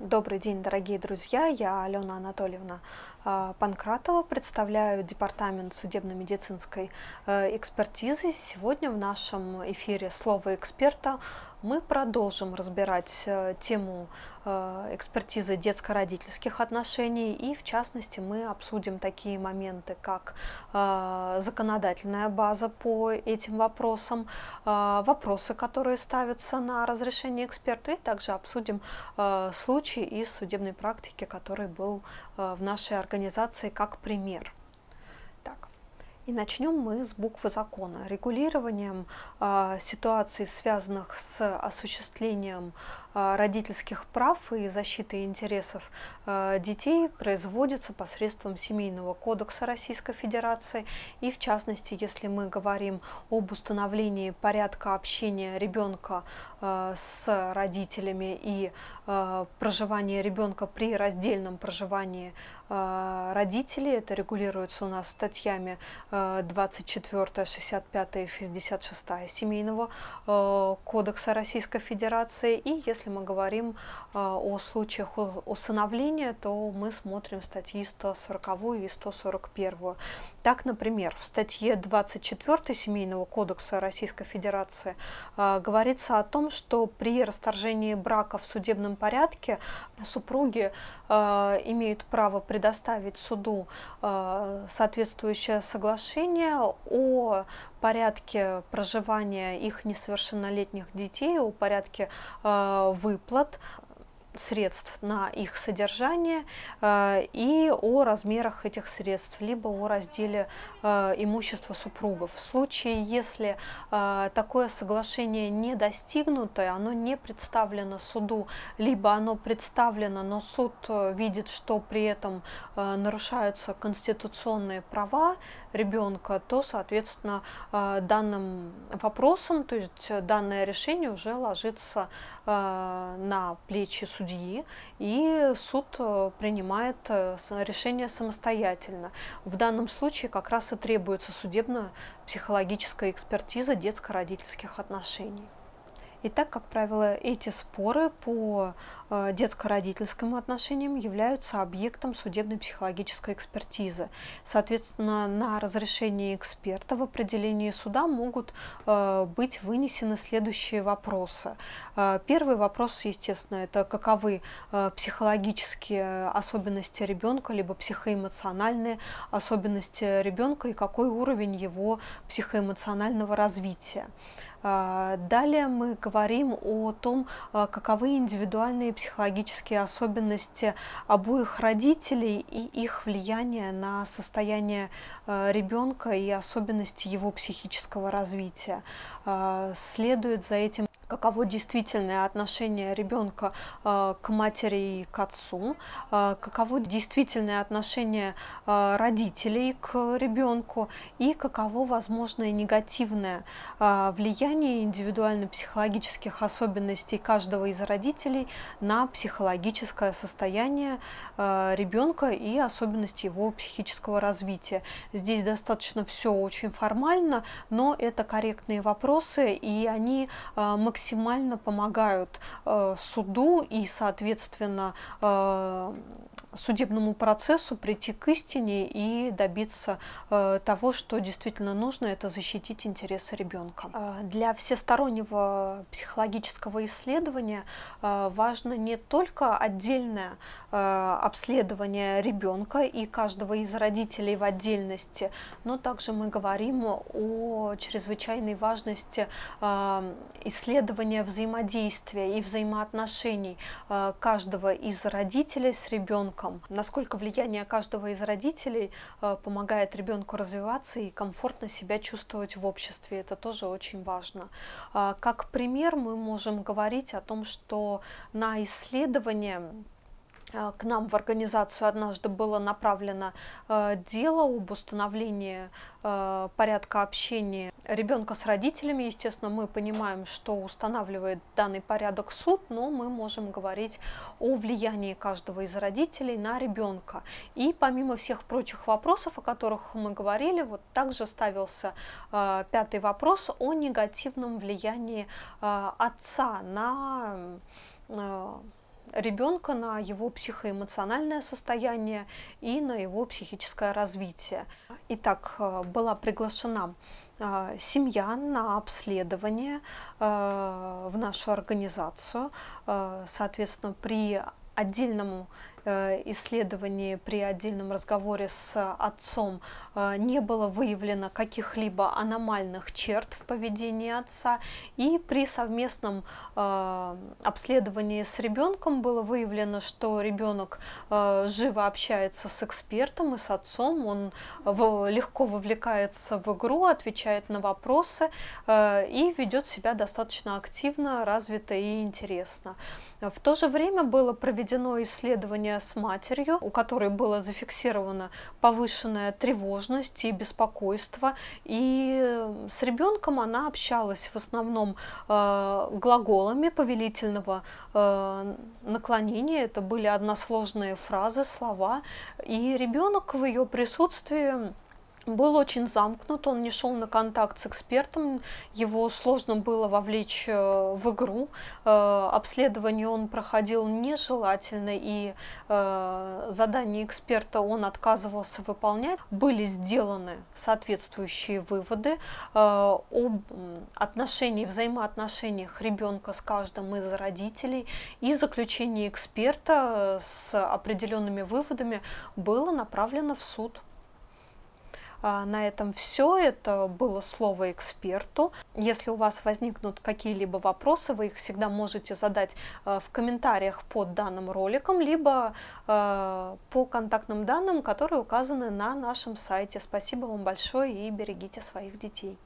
Добрый день, дорогие друзья. Я Алена Анатольевна а, Панкратова, представляю Департамент судебно-медицинской э, экспертизы. Сегодня в нашем эфире «Слово эксперта» мы продолжим разбирать э, тему э, экспертизы детско-родительских отношений и в частности мы обсудим такие моменты, как э, законодательная база по этим вопросам, вопросы, которые ставятся на разрешение эксперта и также обсудим случай из судебной практики, который был в нашей организации как пример. И начнем мы с буквы закона. Регулированием э, ситуаций, связанных с осуществлением э, родительских прав и защитой интересов э, детей, производится посредством Семейного кодекса Российской Федерации. И в частности, если мы говорим об установлении порядка общения ребенка э, с родителями и э, проживания ребенка при раздельном проживании а, родителей. Это регулируется у нас статьями 24, э, 65 и 66 Семейного э, кодекса Российской Федерации. И если мы говорим э, о случаях усыновления, то мы смотрим статьи 140 и 141. Так, например, в статье 24 Семейного кодекса Российской Федерации говорится о том, что при расторжении брака в судебном порядке супруги имеют право предоставить предоставить суду э, соответствующее соглашение о порядке проживания их несовершеннолетних детей, о порядке э, выплат, средств на их содержание э, и о размерах этих средств, либо о разделе э, имущества супругов. В случае, если э, такое соглашение не достигнуто, оно не представлено суду, либо оно представлено, но суд видит, что при этом нарушаются конституционные права ребенка, то, соответственно, данным вопросом, то есть данное решение уже ложится на плечи суда судьи, и суд э, принимает э, решение самостоятельно. В данном случае как раз и требуется судебно-психологическая экспертиза детско-родительских отношений. И так, как правило, эти споры по э, детско-родительским отношениям являются объектом судебной психологической экспертизы. Соответственно, на разрешение эксперта в определении суда могут э, быть вынесены следующие вопросы. Э, первый вопрос, естественно, это каковы психологические особенности ребенка, либо психоэмоциональные особенности ребенка и какой уровень его психоэмоционального развития. А, далее мы говорим о том, а, каковы индивидуальные психологические особенности обоих родителей и их влияние на состояние а, ребенка и особенности его психического развития. Следует за этим каково действительное отношение ребенка э, к матери и к отцу, э, каково действительное отношение э, родителей к ребенку и каково возможное негативное влияние индивидуально-психологических особенностей каждого из родителей на психологическое состояние ребенка и особенности его психического развития. Здесь достаточно все очень формально, но это корректные вопросы, и они максимально максимально помогают э, суду и, соответственно, э, судебному процессу прийти к истине и добиться э, того, что действительно нужно, это защитить интересы ребенка. Э, для всестороннего психологического исследования э, важно не только отдельное обследование ребенка и каждого из родителей в отдельности, но также мы говорим о чрезвычайной важности исследования взаимодействия и взаимоотношений каждого из родителей с ребенком ребенком, насколько влияние каждого из родителей э, помогает ребенку развиваться и комфортно себя чувствовать в обществе. Это тоже очень важно. А, как пример мы можем говорить о том, что на исследование Э, к нам в организацию однажды было направлено э, дело об установлении э, порядка общения ребенка с родителями. Естественно, мы понимаем, что устанавливает данный порядок суд, но мы можем говорить о влиянии каждого из родителей на ребенка. И помимо всех прочих вопросов, о которых мы говорили, вот также ставился пятый вопрос о негативном влиянии отца на ребенка на его психоэмоциональное состояние и на его психическое развитие. Итак, э, была приглашена э, семья на обследование э, в нашу организацию. Соответственно, при отдельном Э, исследовании при отдельном разговоре с отцом э, не было выявлено каких-либо аномальных черт в поведении отца, и при совместном э, обследовании с ребенком было выявлено, что ребенок живо общается с экспертом и с отцом, он легко вовлекается в игру, отвечает на вопросы и ведет себя достаточно активно, развито и интересно. В то же время было проведено исследование отношения с матерью, у которой было зафиксировано повышенная тревожность и беспокойство. И э, с ребенком она общалась в основном э, глаголами повелительного э, наклонения. Это были односложные фразы, слова. И ребенок в ее присутствии был очень замкнут, он не шел на контакт с экспертом, его сложно было вовлечь э, в игру, э, обследование он проходил нежелательно, и э, задание эксперта он отказывался выполнять. Были сделаны соответствующие выводы об отношении, взаимоотношениях ребенка с каждым из родителей, и заключение эксперта с определенными выводами было направлено в суд. А, на этом все. Это было слово эксперту. Если у вас возникнут какие-либо вопросы, вы их всегда можете задать а, в комментариях под данным роликом, либо а, по контактным данным, которые указаны на нашем сайте. Спасибо вам большое и берегите своих детей.